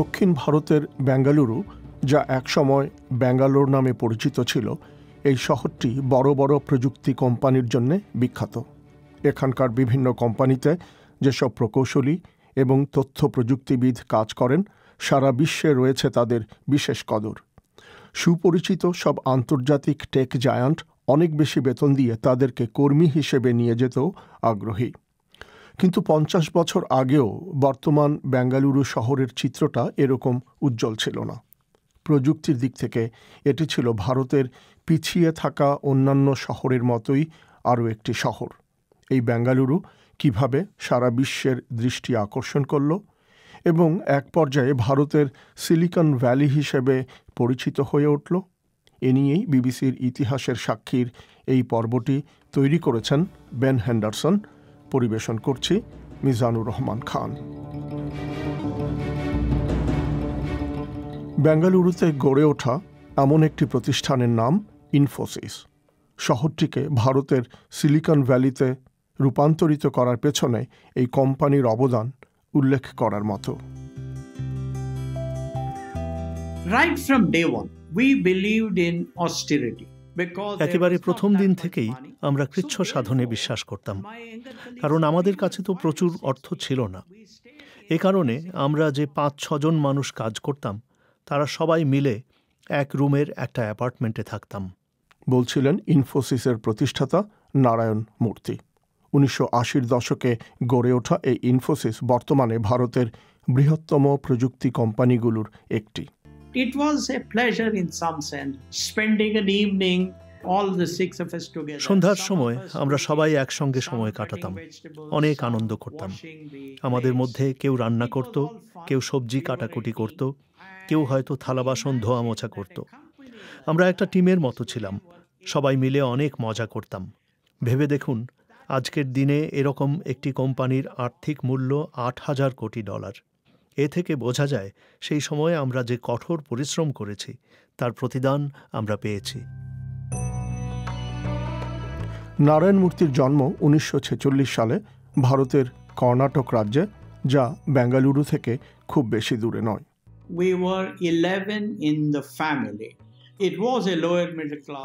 দক্ষিণ ভারতের বেঙ্গালুরু যা একসময় ব্যাঙ্গালোর নামে পরিচিত ছিল এই শহরটি বড় বড় প্রযুক্তি কোম্পানির জন্য বিখ্যাত এখানকার বিভিন্ন কোম্পানিতে যেসব প্রকৌশলী এবং তথ্য প্রযুক্তিবিদ কাজ করেন সারা বিশ্বে রয়েছে তাদের বিশেষ কদর সুপরিচিত সব আন্তর্জাতিক টেক জায়ান্ট অনেক বেশি বেতন দিয়ে তাদেরকে কর্মী হিসেবে নিয়ে যেতেও আগ্রহী কিন্তু পঞ্চাশ বছর আগেও বর্তমান বেঙ্গালুরু শহরের চিত্রটা এরকম উজ্জ্বল ছিল না প্রযুক্তির দিক থেকে এটি ছিল ভারতের পিছিয়ে থাকা অন্যান্য শহরের মতোই আরও একটি শহর এই বেঙ্গালুরু কিভাবে সারা বিশ্বের দৃষ্টি আকর্ষণ করল এবং এক পর্যায়ে ভারতের সিলিকন ভ্যালি হিসেবে পরিচিত হয়ে উঠল এ নিয়েই বিবিসির ইতিহাসের সাক্ষীর এই পর্বটি তৈরি করেছেন বেন হ্যান্ডারসন পরিবেশন করছি মিজানুর রহমান খান বেঙ্গালুরুতে গড়ে ওঠা এমন একটি প্রতিষ্ঠানের নাম ইনফোসিস শহরটিকে ভারতের সিলিকন ভ্যালিতে রূপান্তরিত করার পেছনে এই কোম্পানির অবদান উল্লেখ করার মতো Right from day one, we believed in austerity. একেবারে প্রথম দিন থেকেই আমরা কৃচ্ছ সাধনে বিশ্বাস করতাম কারণ আমাদের কাছে তো প্রচুর অর্থ ছিল না এ কারণে আমরা যে পাঁচ ছজন মানুষ কাজ করতাম তারা সবাই মিলে এক রুমের একটা অ্যাপার্টমেন্টে থাকতাম বলছিলেন ইনফোসিসের প্রতিষ্ঠাতা নারায়ণ মূর্তি উনিশশো আশির দশকে গড়ে ওঠা এই ইনফোসিস বর্তমানে ভারতের বৃহত্তম প্রযুক্তি কোম্পানিগুলোর একটি it was a pleasure in some sense spending an evening সন্ধ্যার সময় আমরা সবাই একসঙ্গে সময় কাটাতাম অনেক আনন্দ করতাম আমাদের মধ্যে কেউ রান্না করত কেউ সবজি কাটাকুটি করত কেউ হয়তো থালা বাসন ধোয়া মোছা করত আমরা একটা টিমের মতো ছিলাম সবাই মিলে অনেক মজা করতাম ভেবে দেখুন আজকের দিনে এরকম একটি কোম্পানির আর্থিক মূল্য আট হাজার কোটি ডলার এ থেকে বোঝা যায় সেই সময়ে আমরা যে কঠোর পরিশ্রম করেছি তার প্রতিদান আমরা পেয়েছি নারায়ণ মূর্তির জন্ম উনিশশো সালে ভারতের কর্ণাটক রাজ্যে যা বেঙ্গালুরু থেকে খুব বেশি দূরে নয়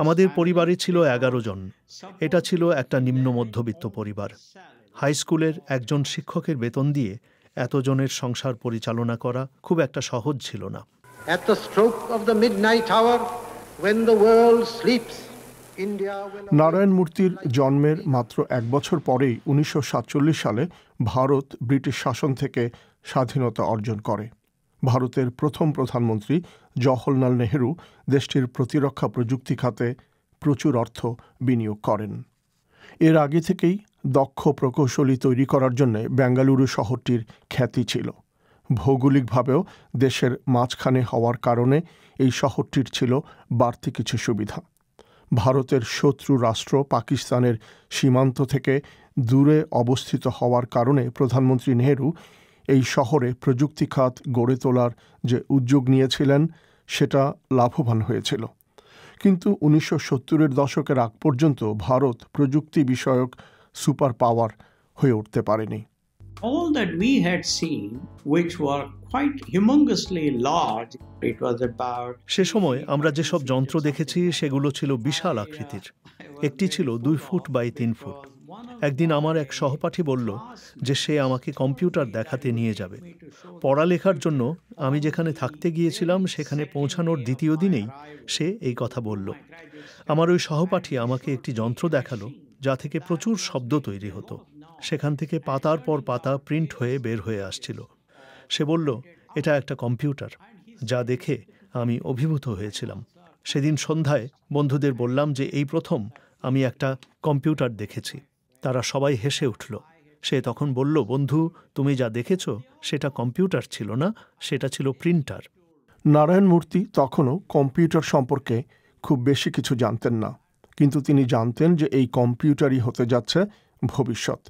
আমাদের পরিবারে ছিল এগারো জন এটা ছিল একটা নিম্ন মধ্যবিত্ত পরিবার হাই স্কুলের একজন শিক্ষকের বেতন দিয়ে এতজনের সংসার পরিচালনা করা খুব একটা সহজ ছিল না নারায়ণ মূর্তির জন্মের মাত্র এক বছর পরেই উনিশশো সালে ভারত ব্রিটিশ শাসন থেকে স্বাধীনতা অর্জন করে ভারতের প্রথম প্রধানমন্ত্রী জওহরলাল নেহরু দেশটির প্রতিরক্ষা প্রযুক্তি খাতে প্রচুর অর্থ বিনিয়োগ করেন এর আগে থেকেই দক্ষ প্রকৌশলী তৈরি করার জন্য বেঙ্গালুরু শহরটির খ্যাতি ছিল ভৌগোলিকভাবেও দেশের মাঝখানে হওয়ার কারণে এই শহরটির ছিল বাড়তি কিছু সুবিধা ভারতের শত্রু রাষ্ট্র পাকিস্তানের সীমান্ত থেকে দূরে অবস্থিত হওয়ার কারণে প্রধানমন্ত্রী নেহেরু এই শহরে প্রযুক্তি খাত গড়ে তোলার যে উদ্যোগ নিয়েছিলেন সেটা লাভবান হয়েছিল কিন্তু উনিশশো সত্তরের দশকের আগ পর্যন্ত ভারত প্রযুক্তি বিষয়ক সুপার পাওয়ার হয়ে উঠতে পারেনি All that we had seen, which were quite humongously large, it was about... সে সময় আমরা যেসব যন্ত্র দেখেছি সেগুলো ছিল বিশাল আকৃতির একটি ছিল দুই ফুট বাই তিন ফুট একদিন আমার এক সহপাঠী বলল যে সে আমাকে কম্পিউটার দেখাতে নিয়ে যাবে পড়ালেখার জন্য আমি যেখানে থাকতে গিয়েছিলাম সেখানে পৌঁছানোর দ্বিতীয় দিনেই সে এই কথা বলল আমার ওই সহপাঠী আমাকে একটি যন্ত্র দেখালো যা থেকে প্রচুর শব্দ তৈরি হতো সেখান থেকে পাতার পর পাতা প্রিন্ট হয়ে বের হয়ে আসছিল সে বলল এটা একটা কম্পিউটার যা দেখে আমি অভিভূত হয়েছিলাম সেদিন সন্ধ্যায় বন্ধুদের বললাম যে এই প্রথম আমি একটা কম্পিউটার দেখেছি তারা সবাই হেসে উঠল সে তখন বলল বন্ধু তুমি যা দেখেছ সেটা কম্পিউটার ছিল না সেটা ছিল প্রিন্টার নারায়ণ মূর্তি তখনও কম্পিউটার সম্পর্কে খুব বেশি কিছু জানতেন না কিন্তু তিনি জানতেন যে এই কম্পিউটারই হতে যাচ্ছে ভবিষ্যৎ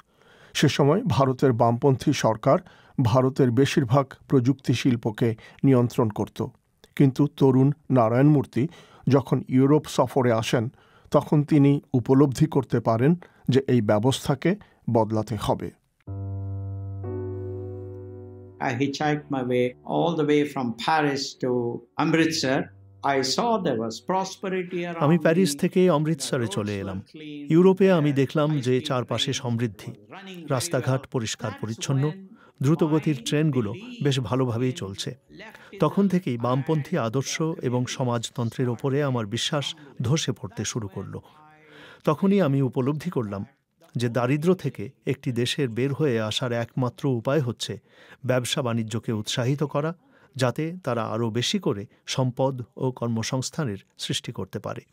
সে সময় ভারতের বামপন্থী সরকার ভারতের বেশিরভাগ প্রযুক্তি শিল্পকে নিয়ন্ত্রণ করত কিন্তু তরুণ নারায়ণমূর্তি যখন ইউরোপ সফরে আসেন তখন তিনি উপলব্ধি করতে পারেন যে এই ব্যবস্থাকে বদলাতে হবে I hitchhiked my way all the way from Paris to Amritsar আমি প্যারিস থেকে অমৃতসরে চলে এলাম ইউরোপে আমি দেখলাম যে চারপাশে সমৃদ্ধি রাস্তাঘাট পরিষ্কার পরিচ্ছন্ন দ্রুতগতির ট্রেনগুলো বেশ ভালোভাবেই চলছে তখন থেকেই বামপন্থী আদর্শ এবং সমাজতন্ত্রের ওপরে আমার বিশ্বাস ধসে পড়তে শুরু করল তখনই আমি উপলব্ধি করলাম যে দারিদ্র থেকে একটি দেশের বের হয়ে আসার একমাত্র উপায় হচ্ছে ব্যবসা বাণিজ্যকে উৎসাহিত করা যাতে তারা আরও বেশি করে সম্পদ ও কর্মসংস্থানের সৃষ্টি করতে পারে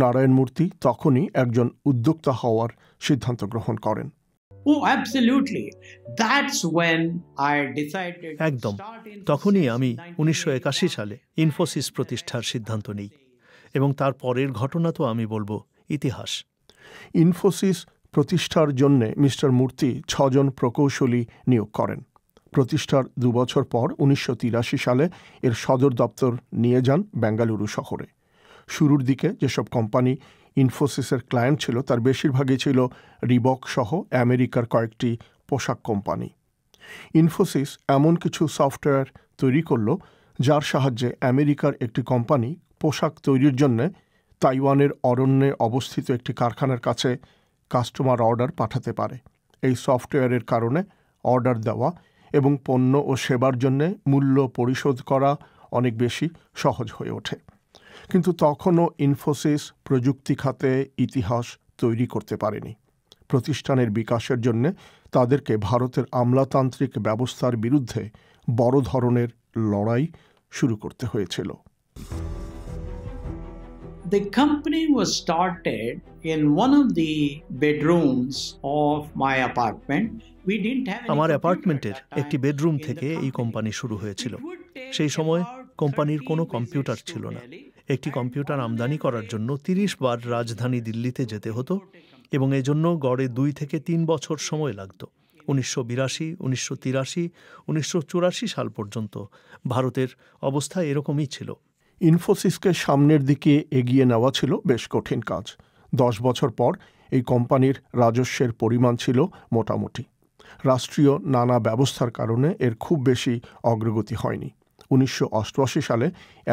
নারায়ণ মূর্তি তখনই একজন উদ্যোক্তা হওয়ার সিদ্ধান্ত গ্রহণ করেন একদম তখনই আমি উনিশশো সালে ইনফোসিস প্রতিষ্ঠার সিদ্ধান্ত নিই এবং তার পরের ঘটনা তো আমি বলবো ইতিহাস ইনফোসিস প্রতিষ্ঠার জন্যে মিস্টার মূর্তি ছজন প্রকৌশলী নিয়োগ করেন প্রতিষ্ঠার দুবছর পর উনিশশো সালে এর সদর দপ্তর নিয়ে যান বেঙ্গালুরু শহরে শুরুর দিকে যেসব কোম্পানি ইনফোসিসের ক্লায়েন্ট ছিল তার বেশিরভাগই ছিল রিবক সহ আমেরিকার কয়েকটি পোশাক কোম্পানি ইনফোসিস এমন কিছু সফটওয়্যার তৈরি করল যার সাহায্যে আমেরিকার একটি কোম্পানি পোশাক তৈরির জন্য তাইওয়ানের অরণ্যে অবস্থিত একটি কারখানার কাছে কাস্টমার অর্ডার পাঠাতে পারে এই সফটওয়্যারের কারণে অর্ডার দেওয়া এবং পণ্য ও সেবার জন্যে মূল্য পরিশোধ করা অনেক বেশি সহজ হয়ে ওঠে কিন্তু তখনও ইনফোসিস প্রযুক্তি খাতে ইতিহাস তৈরি করতে পারেনি প্রতিষ্ঠানের বিকাশের জন্য তাদেরকে ভারতের আমলাতান্ত্রিক ব্যবস্থার বিরুদ্ধে বড় ধরনের লড়াই শুরু করতে হয়েছিল The company was started in one of the bedrooms of my apartment. আমার অ্যাপার্টমেন্টের একটি বেডরুম থেকে এই কোম্পানি শুরু হয়েছিল সেই সময় কোম্পানির কোনো কম্পিউটার ছিল না একটি কম্পিউটার আমদানি করার জন্য তিরিশ বার রাজধানী দিল্লিতে যেতে হতো এবং এজন্য গড়ে দুই থেকে তিন বছর সময় লাগতো উনিশশো বিরাশি উনিশশো তিরাশি উনিশশো চুরাশি সাল পর্যন্ত ভারতের অবস্থা এরকমই ছিল ইনফোসিসকে সামনের দিকে এগিয়ে নেওয়া ছিল বেশ কঠিন কাজ দশ বছর পর এই কোম্পানির রাজস্বের পরিমাণ ছিল মোটামুটি রাষ্ট্রীয় নানা ব্যবস্থার কারণে এর খুব বেশি অগ্রগতি হয়নি উনিশশো সালে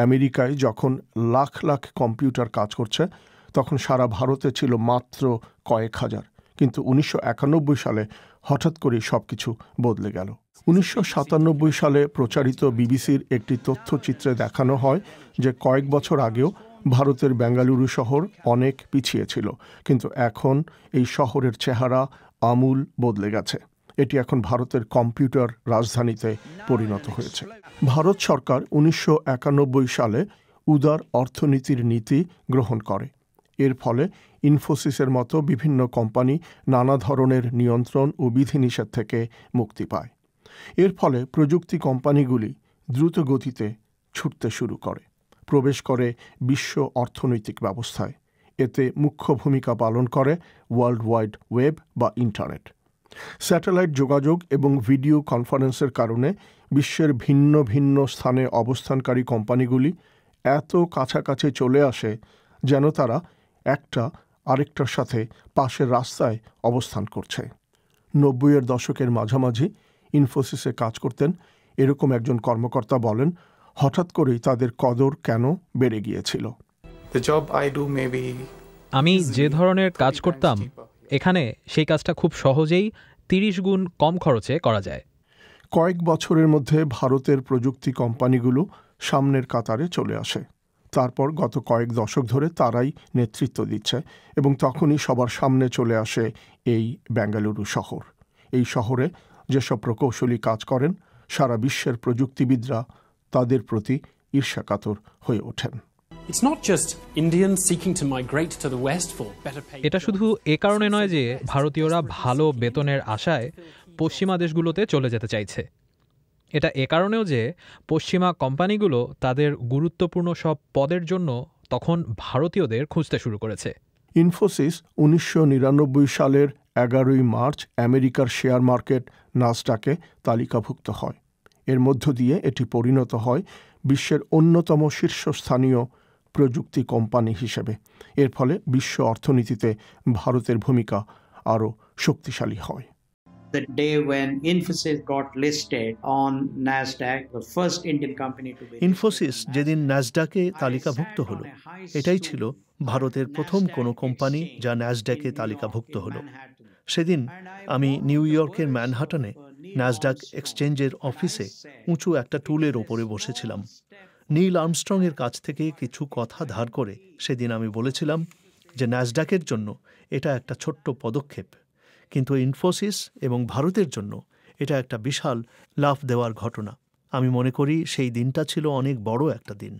আমেরিকায় যখন লাখ লাখ কম্পিউটার কাজ করছে তখন সারা ভারতে ছিল মাত্র কয়েক হাজার কিন্তু উনিশশো সালে হঠাৎ করে সবকিছু বদলে গেল উনিশশো সালে প্রচারিত বিবিসির একটি তথ্যচিত্রে দেখানো হয় যে কয়েক বছর আগেও ভারতের বেঙ্গালুরু শহর অনেক পিছিয়ে ছিল কিন্তু এখন এই শহরের চেহারা আমূল বদলে গেছে এটি এখন ভারতের কম্পিউটার রাজধানীতে পরিণত হয়েছে ভারত সরকার উনিশশো সালে উদার অর্থনীতির নীতি গ্রহণ করে এর ফলে ইনফোসিসের মতো বিভিন্ন কোম্পানি নানা ধরনের নিয়ন্ত্রণ ও বিধিনিষেধ থেকে মুক্তি পায় এর ফলে প্রযুক্তি কোম্পানিগুলি দ্রুত গতিতে ছুটতে শুরু করে প্রবেশ করে বিশ্ব অর্থনৈতিক ব্যবস্থায় এতে মুখ্য ভূমিকা পালন করে ওয়ার্ল্ড ওয়াইড ওয়েব বা ইন্টারনেট স্যাটেলাইট যোগাযোগ এবং ভিডিও কনফারেন্সের কারণে বিশ্বের ভিন্ন ভিন্ন স্থানে অবস্থানকারী কোম্পানিগুলি এত কাছাকাছি চলে আসে যেন তারা একটা আরেকটার সাথে পাশের রাস্তায় অবস্থান করছে নব্বইয়ের দশকের মাঝামাঝি ইনফোসিসে কাজ করতেন এরকম একজন কর্মকর্তা বলেন হঠাৎ করেই তাদের কদর কেন বেড়ে গিয়েছিল আমি যে ধরনের কাজ করতাম এখানে সেই কাজটা খুব সহজেই তিরিশ গুণ কম খরচে করা যায় কয়েক বছরের মধ্যে ভারতের প্রযুক্তি কোম্পানিগুলো সামনের কাতারে চলে আসে তারপর গত কয়েক দশক ধরে তারাই নেতৃত্ব দিচ্ছে এবং তখনই সবার সামনে চলে আসে এই বেঙ্গালুরু শহর এই শহরে যেসব প্রকৌশলী কাজ করেন সারা বিশ্বের প্রযুক্তিবিদরা তাদের প্রতি ঈর্ষাকাতর হয়ে ওঠেন এটা শুধু এ কারণে নয় যে ভারতীয়রা ভালো বেতনের আশায় পশ্চিমা দেশগুলোতে চলে যেতে চাইছে এটা এ কারণেও যে পশ্চিমা কোম্পানিগুলো তাদের গুরুত্বপূর্ণ সব পদের জন্য তখন ভারতীয়দের খুঁজতে শুরু করেছে ইনফোসিস উনিশশো সালের এগারোই মার্চ আমেরিকার শেয়ার মার্কেট নাসডাকে তালিকাভুক্ত হয় এর মধ্য দিয়ে এটি পরিণত হয় বিশ্বের অন্যতম শীর্ষস্থানীয় প্রযুক্তি কোম্পানি হিসেবে এর ফলে বিশ্ব অর্থনীতিতে ভারতের ভূমিকা আরও শক্তিশালী হয় the day when Infosys got listed on NASDAQ, the first Indian company to be Infosys যেদিন ন্যাসডাকে তালিকাভুক্ত হলো এটাই ছিল ভারতের প্রথম কোনো কোম্পানি যা ন্যাসডাকে তালিকাভুক্ত হলো সেদিন আমি নিউ ইয়র্কের ম্যানহাটনে ন্যাসডাক এক্সচেঞ্জের অফিসে উঁচু একটা টুলের ওপরে বসেছিলাম নীল আর্মস্ট্রংয়ের কাছ থেকে কিছু কথা ধার করে সেদিন আমি বলেছিলাম যে ন্যাসডাকের জন্য এটা একটা ছোট্ট পদক্ষেপ কিন্তু ইনফোসিস এবং ভারতের জন্য এটা একটা বিশাল লাভ দেওয়ার ঘটনা আমি মনে করি সেই দিনটা ছিল অনেক বড় একটা দিন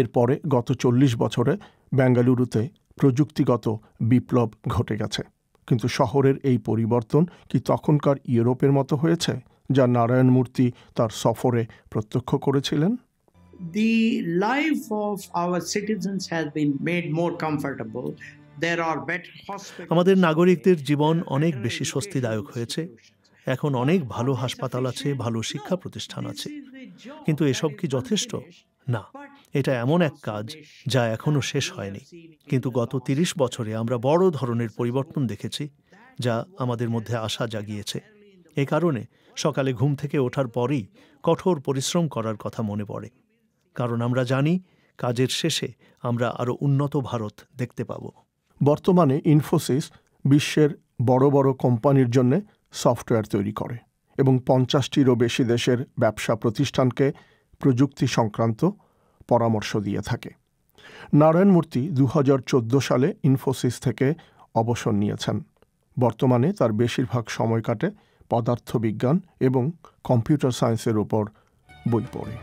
এরপরে গত চল্লিশ বছরে বেঙ্গালুরুতে প্রযুক্তিগত বিপ্লব ঘটে গেছে কিন্তু শহরের এই পরিবর্তন কি তখনকার ইউরোপের মতো হয়েছে যা নারায়ণ মূর্তি তার সফরে প্রত্যক্ষ করেছিলেন the life of our citizens has been made more comfortable আমাদের নাগরিকদের জীবন অনেক বেশি স্বস্তিদায়ক হয়েছে এখন অনেক ভালো হাসপাতাল আছে ভালো শিক্ষা প্রতিষ্ঠান আছে কিন্তু এসব কি যথেষ্ট না এটা এমন এক কাজ যা এখনো শেষ হয়নি কিন্তু গত ৩০ বছরে আমরা বড় ধরনের পরিবর্তন দেখেছি যা আমাদের মধ্যে আশা জাগিয়েছে এ কারণে সকালে ঘুম থেকে ওঠার পরেই কঠোর পরিশ্রম করার কথা মনে পড়ে কারণ আমরা জানি কাজের শেষে আমরা আরও উন্নত ভারত দেখতে পাবো বর্তমানে ইনফোসিস বিশ্বের বড় বড় কোম্পানির জন্য সফটওয়্যার তৈরি করে এবং পঞ্চাশটিরও বেশি দেশের ব্যবসা প্রতিষ্ঠানকে প্রযুক্তি সংক্রান্ত পরামর্শ দিয়ে থাকে নারায়ণ মূর্তি দু সালে ইনফোসিস থেকে অবসর নিয়েছেন বর্তমানে তার বেশিরভাগ সময় কাটে পদার্থবিজ্ঞান এবং কম্পিউটার সায়েন্সের ওপর বই পড়ে